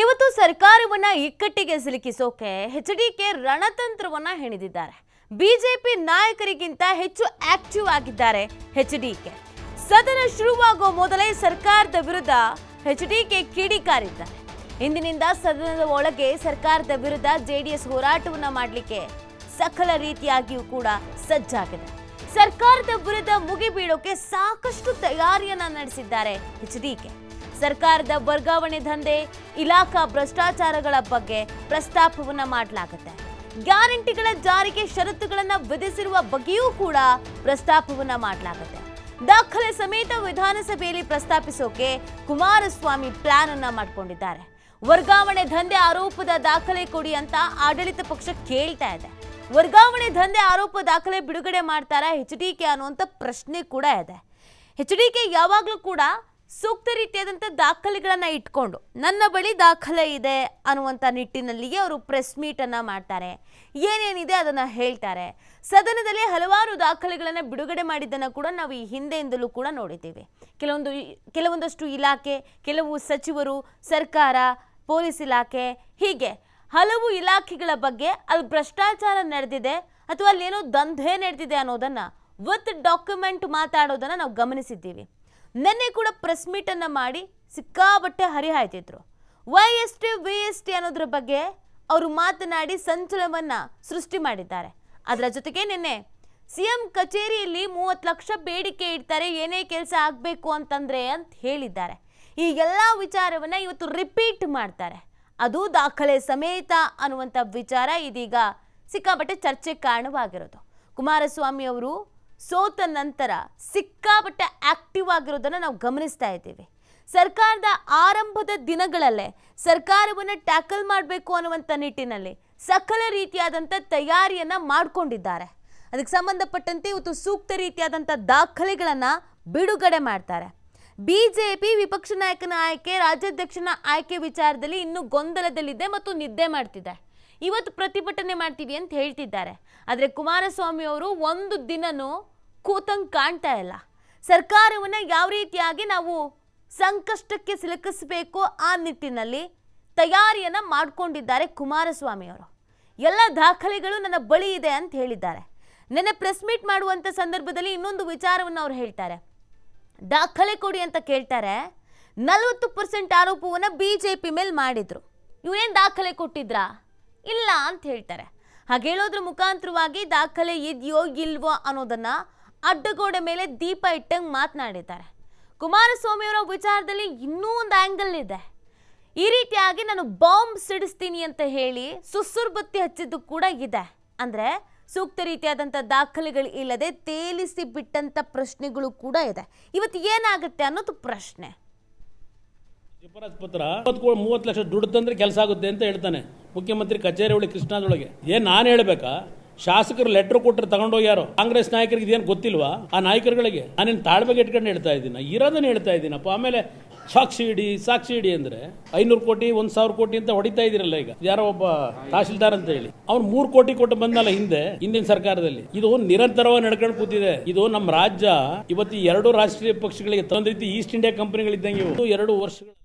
ಇವತ್ತು ಸರ್ಕಾರವನ್ನ ಇಕ್ಕಟ್ಟಿಗೆ ಸಿಲುಕಿಸೋಕೆ ಎಚ್ ಡಿ ಕೆ ರಣತಂತ್ರವನ್ನ ಹೆಣೆದಿದ್ದಾರೆ ಬಿಜೆಪಿ ನಾಯಕರಿಗಿಂತ ಹೆಚ್ಚು ಆಕ್ಟಿವ್ ಆಗಿದ್ದಾರೆ ಎಚ್ ಡಿ ಕೆ ಸದನ ಶುರುವಾಗುವ ಮೊದಲೇ ಸರ್ಕಾರದ ವಿರುದ್ಧ ಹೆಚ್ ಡಿ ಕೆ ಕಿಡಿಕಾರಿದ್ದಾರೆ ಇಂದಿನಿಂದ ಸದನದ ಒಳಗೆ ಸರ್ಕಾರದ ವಿರುದ್ಧ ಜೆಡಿಎಸ್ ಹೋರಾಟವನ್ನ ಮಾಡಲಿಕ್ಕೆ ಸಕಲ ರೀತಿಯಾಗಿಯೂ ಕೂಡ ಸಜ್ಜಾಗಿದೆ ಸರ್ಕಾರದ ವಿರುದ್ಧ ಮುಗಿಬೀಳೋಕೆ ಸಾಕಷ್ಟು ತಯಾರಿಯನ್ನ ನಡೆಸಿದ್ದಾರೆ ಎಚ್ ಡಿ ಕೆ ಸರ್ಕಾರದ ವರ್ಗಾವಣೆ ದಂಧೆ ಇಲಾಖಾ ಭ್ರಷ್ಟಾಚಾರಗಳ ಬಗ್ಗೆ ಪ್ರಸ್ತಾಪವನ್ನ ಮಾಡಲಾಗುತ್ತೆ ಗ್ಯಾರಂಟಿಗಳ ಜಾರಿಗೆ ಷರತ್ತುಗಳನ್ನ ವಿಧಿಸಿರುವ ಬಗ್ಗೆಯೂ ಕೂಡ ಪ್ರಸ್ತಾಪವನ್ನ ಮಾಡಲಾಗುತ್ತೆ ದಾಖಲೆ ಸಮೇತ ವಿಧಾನಸಭೆಯಲ್ಲಿ ಪ್ರಸ್ತಾಪಿಸೋಕೆ ಕುಮಾರಸ್ವಾಮಿ ಪ್ಲಾನ್ ಅನ್ನ ಮಾಡಿಕೊಂಡಿದ್ದಾರೆ ವರ್ಗಾವಣೆ ದಂಧೆ ಆರೋಪದ ದಾಖಲೆ ಕೊಡಿ ಅಂತ ಆಡಳಿತ ಪಕ್ಷ ಕೇಳ್ತಾ ಇದೆ ವರ್ಗಾವಣೆ ದಂಧೆ ಆರೋಪ ದಾಖಲೆ ಬಿಡುಗಡೆ ಮಾಡ್ತಾರಾ ಎಚ್ ಡಿ ಕೆ ಅನ್ನುವಂಥ ಪ್ರಶ್ನೆ ಕೂಡ ಇದೆ ಎಚ್ ಡಿ ಕೆ ಯಾವಾಗಲೂ ಕೂಡ ಸೂಕ್ತ ರೀತಿಯಾದಂಥ ದಾಖಲೆಗಳನ್ನು ಇಟ್ಕೊಂಡು ನನ್ನ ಬಳಿ ದಾಖಲೆ ಇದೆ ಅನ್ನುವಂಥ ನಿಟ್ಟಿನಲ್ಲಿಯೇ ಅವರು ಪ್ರೆಸ್ ಮೀಟನ್ನು ಮಾಡ್ತಾರೆ ಏನೇನಿದೆ ಅದನ್ನು ಹೇಳ್ತಾರೆ ಸದನದಲ್ಲಿ ಹಲವಾರು ದಾಖಲೆಗಳನ್ನು ಬಿಡುಗಡೆ ಮಾಡಿದ್ದನ್ನು ಕೂಡ ನಾವು ಈ ಹಿಂದೆಯಿಂದಲೂ ಕೂಡ ನೋಡಿದ್ದೀವಿ ಕೆಲವೊಂದು ಕೆಲವೊಂದಷ್ಟು ಇಲಾಖೆ ಕೆಲವು ಸಚಿವರು ಸರ್ಕಾರ ಪೊಲೀಸ್ ಇಲಾಖೆ ಹೀಗೆ ಹಲವು ಇಲಾಖೆಗಳ ಬಗ್ಗೆ ಅಲ್ಲಿ ಭ್ರಷ್ಟಾಚಾರ ನಡೆದಿದೆ ಅಥವಾ ಅಲ್ಲಿ ಏನೋ ದಂಧೆ ನಡೆದಿದೆ ಅನ್ನೋದನ್ನು ವಿತ್ ಡಾಕ್ಯುಮೆಂಟ್ ಮಾತಾಡೋದನ್ನು ನಾವು ಗಮನಿಸಿದ್ದೀವಿ ನೆನ್ನೆ ಕೂಡ ಪ್ರೆಸ್ ಮೀಟನ್ನು ಮಾಡಿ ಸಿಕ್ಕಾಬಟ್ಟೆ ಹರಿಹಾಯ್ತಿದ್ರು Y S T V S T ಅನ್ನೋದ್ರ ಬಗ್ಗೆ ಅವರು ಮಾತನಾಡಿ ಸಂಚಲವನ್ನು ಸೃಷ್ಟಿ ಮಾಡಿದ್ದಾರೆ ಅದರ ಜೊತೆಗೆ ನಿನ್ನೆ ಸಿಎಂ ಕಚೇರಿಯಲ್ಲಿ ಮೂವತ್ತು ಲಕ್ಷ ಬೇಡಿಕೆ ಇಡ್ತಾರೆ ಏನೇ ಕೆಲಸ ಆಗಬೇಕು ಅಂತಂದ್ರೆ ಅಂತ ಹೇಳಿದ್ದಾರೆ ಈ ಎಲ್ಲ ವಿಚಾರವನ್ನು ಇವತ್ತು ರಿಪೀಟ್ ಮಾಡ್ತಾರೆ ಅದು ದಾಖಲೆ ಸಮೇತ ಅನ್ನುವಂಥ ವಿಚಾರ ಇದೀಗ ಸಿಕ್ಕಾಪಟ್ಟೆ ಚರ್ಚೆ ಕಾರಣವಾಗಿರೋದು ಕುಮಾರಸ್ವಾಮಿ ಅವರು ಸೋತ ನಂತರ ಸಿಕ್ಕಾಪಟ್ಟೆ ಆಕ್ಟಿವ್ ಆಗಿರೋದನ್ನು ನಾವು ಗಮನಿಸ್ತಾ ಇದ್ದೀವಿ ಸರ್ಕಾರದ ಆರಂಭದ ದಿನಗಳಲ್ಲೇ ಸರ್ಕಾರವನ್ನು ಟ್ಯಾಕಲ್ ಮಾಡಬೇಕು ಅನ್ನುವಂಥ ನಿಟ್ಟಿನಲ್ಲಿ ಸಕಲ ರೀತಿಯಾದಂಥ ತಯಾರಿಯನ್ನು ಮಾಡಿಕೊಂಡಿದ್ದಾರೆ ಅದಕ್ಕೆ ಸಂಬಂಧಪಟ್ಟಂತೆ ಇವತ್ತು ಸೂಕ್ತ ರೀತಿಯಾದಂಥ ದಾಖಲೆಗಳನ್ನು ಬಿಡುಗಡೆ ಮಾಡ್ತಾರೆ ಬಿ ಜೆ ಪಿ ವಿಪಕ್ಷ ನಾಯಕನ ಆಯ್ಕೆ ರಾಜ್ಯಾಧ್ಯಕ್ಷನ ಆಯ್ಕೆ ವಿಚಾರದಲ್ಲಿ ಇನ್ನೂ ಗೊಂದಲದಲ್ಲಿದೆ ಮತ್ತು ನಿದ್ದೆ ಮಾಡ್ತಿದೆ ಇವತ್ತು ಪ್ರತಿಭಟನೆ ಮಾಡ್ತೀವಿ ಅಂತ ಹೇಳ್ತಿದ್ದಾರೆ ಆದರೆ ಕುಮಾರಸ್ವಾಮಿ ಅವರು ಒಂದು ದಿನನೂ ಕೂತಂಗೆ ಕಾಣ್ತಾ ಇಲ್ಲ ಸರ್ಕಾರವನ್ನು ಯಾವ ರೀತಿಯಾಗಿ ನಾವು ಸಂಕಷ್ಟಕ್ಕೆ ಸಿಲುಕಿಸಬೇಕು ಆ ನಿಟ್ಟಿನಲ್ಲಿ ತಯಾರಿಯನ್ನು ಮಾಡಿಕೊಂಡಿದ್ದಾರೆ ಕುಮಾರಸ್ವಾಮಿಯವರು ಎಲ್ಲ ದಾಖಲೆಗಳು ನನ್ನ ಬಳಿ ಇದೆ ಅಂತ ಹೇಳಿದ್ದಾರೆ ನೆನೆ ಪ್ರೆಸ್ ಮೀಟ್ ಮಾಡುವಂಥ ಸಂದರ್ಭದಲ್ಲಿ ಇನ್ನೊಂದು ವಿಚಾರವನ್ನು ಅವ್ರು ಹೇಳ್ತಾರೆ ದಾಖಲೆ ಕೊಡಿ ಅಂತ ಕೇಳ್ತಾರೆ ನಲವತ್ತು ಪರ್ಸೆಂಟ್ ಆರೋಪವನ್ನು ಬಿ ಜೆ ಪಿ ಮೇಲೆ ಮಾಡಿದರು ಇವೇನು ದಾಖಲೆ ಕೊಟ್ಟಿದ್ರಾ ಇಲ್ಲ ಅಂತ ಹೇಳ್ತಾರೆ ಹಾಗೆ ಹೇಳೋದ್ರ ಮುಖಾಂತರವಾಗಿ ದಾಖಲೆ ಇದೆಯೋ ಇಲ್ವೋ ಅನ್ನೋದನ್ನ ಅಡ್ಡಗೋಡೆ ಮೇಲೆ ದೀಪ ಇಟ್ಟಂಗೆ ಮಾತನಾಡಿದ್ದಾರೆ ಕುಮಾರಸ್ವಾಮಿ ಅವರ ವಿಚಾರದಲ್ಲಿ ಇನ್ನೂ ಒಂದು ಆ್ಯಂಗಲ್ ಇದೆ ಈ ರೀತಿಯಾಗಿ ನಾನು ಬಾಂಬ್ ಸಿಡಿಸ್ತೀನಿ ಅಂತ ಹೇಳಿ ಸುಸುರ್ಬತ್ತಿ ಹಚ್ಚಿದ್ದು ಕೂಡ ಇದೆ ಅಂದರೆ ಸೂಕ್ತ ರೀತಿಯಾದಂಥ ದಾಖಲೆಗಳು ಇಲ್ಲದೆ ತೇಲಿಸಿ ಬಿಟ್ಟಂಥ ಪ್ರಶ್ನೆಗಳು ಕೂಡ ಇದೆ ಇವತ್ತು ಏನಾಗುತ್ತೆ ಅನ್ನೋದು ಪ್ರಶ್ನೆ ಪತ್ರ ಪುತ್ರ ಮೂವತ್ತು ಲಕ್ಷ ದುಡ್ಡು ತಂದ್ರೆ ಕೆಲಸ ಆಗುತ್ತೆ ಅಂತ ಹೇಳ್ತಾನೆ ಮುಖ್ಯಮಂತ್ರಿ ಕಚೇರಿ ಒಳಗೆ ಕೃಷ್ಣಾದೊಳಗೆ ಏನ್ ನಾನು ಹೇಳ್ಬೇಕಾ ಶಾಸಕರು ಲೆಟರ್ ಕೊಟ್ಟರೆ ತಗೊಂಡೋಗಿ ಯಾರೋ ಕಾಂಗ್ರೆಸ್ ನಾಯಕರಿಗೆ ಇದೇನು ಗೊತ್ತಿಲ್ವಾ ಆ ನಾಯಕರುಗಳಿಗೆ ನಾನೇನು ತಾಳ್ಬೇಕು ಇಟ್ಕೊಂಡು ಹೇಳ್ತಾ ಇದ್ದೀನಿ ಇರೋದನ್ನ ಹೇಳ್ತಾ ಇದ್ದೀನಪ್ಪ ಆಮೇಲೆ ಸಾಕ್ಷಿ ಇಡಿ ಸಾಕ್ಷಿ ಇಡಿ ಅಂದ್ರೆ ಐನೂರು ಕೋಟಿ ಒಂದ್ ಸಾವಿರ ಕೋಟಿ ಅಂತ ಹೊಡಿತಾ ಇದಿರಲ್ಲ ಈಗ ಯಾರೋ ಒಬ್ಬ ತಹಶೀಲ್ದಾರ್ ಅಂತ ಹೇಳಿ ಅವ್ನು ಮೂರು ಕೋಟಿ ಕೊಟ್ಟು ಬಂದಲ್ಲ ಹಿಂದೆ ಹಿಂದಿನ ಸರ್ಕಾರದಲ್ಲಿ ಇದು ನಿರಂತರವಾಗಿ ನಡ್ಕೊಂಡು ಕೂತಿದೆ ಇದು ನಮ್ಮ ರಾಜ್ಯ ಇವತ್ತು ಎರಡು ರಾಷ್ಟ್ರೀಯ ಪಕ್ಷಗಳಿಗೆ ತಂದ ಈಸ್ಟ್ ಇಂಡಿಯಾ ಕಂಪನಿಗಳಿದ್ದಂಗೆ ಇವತ್ತು ಎರಡು ವರ್ಷಗಳು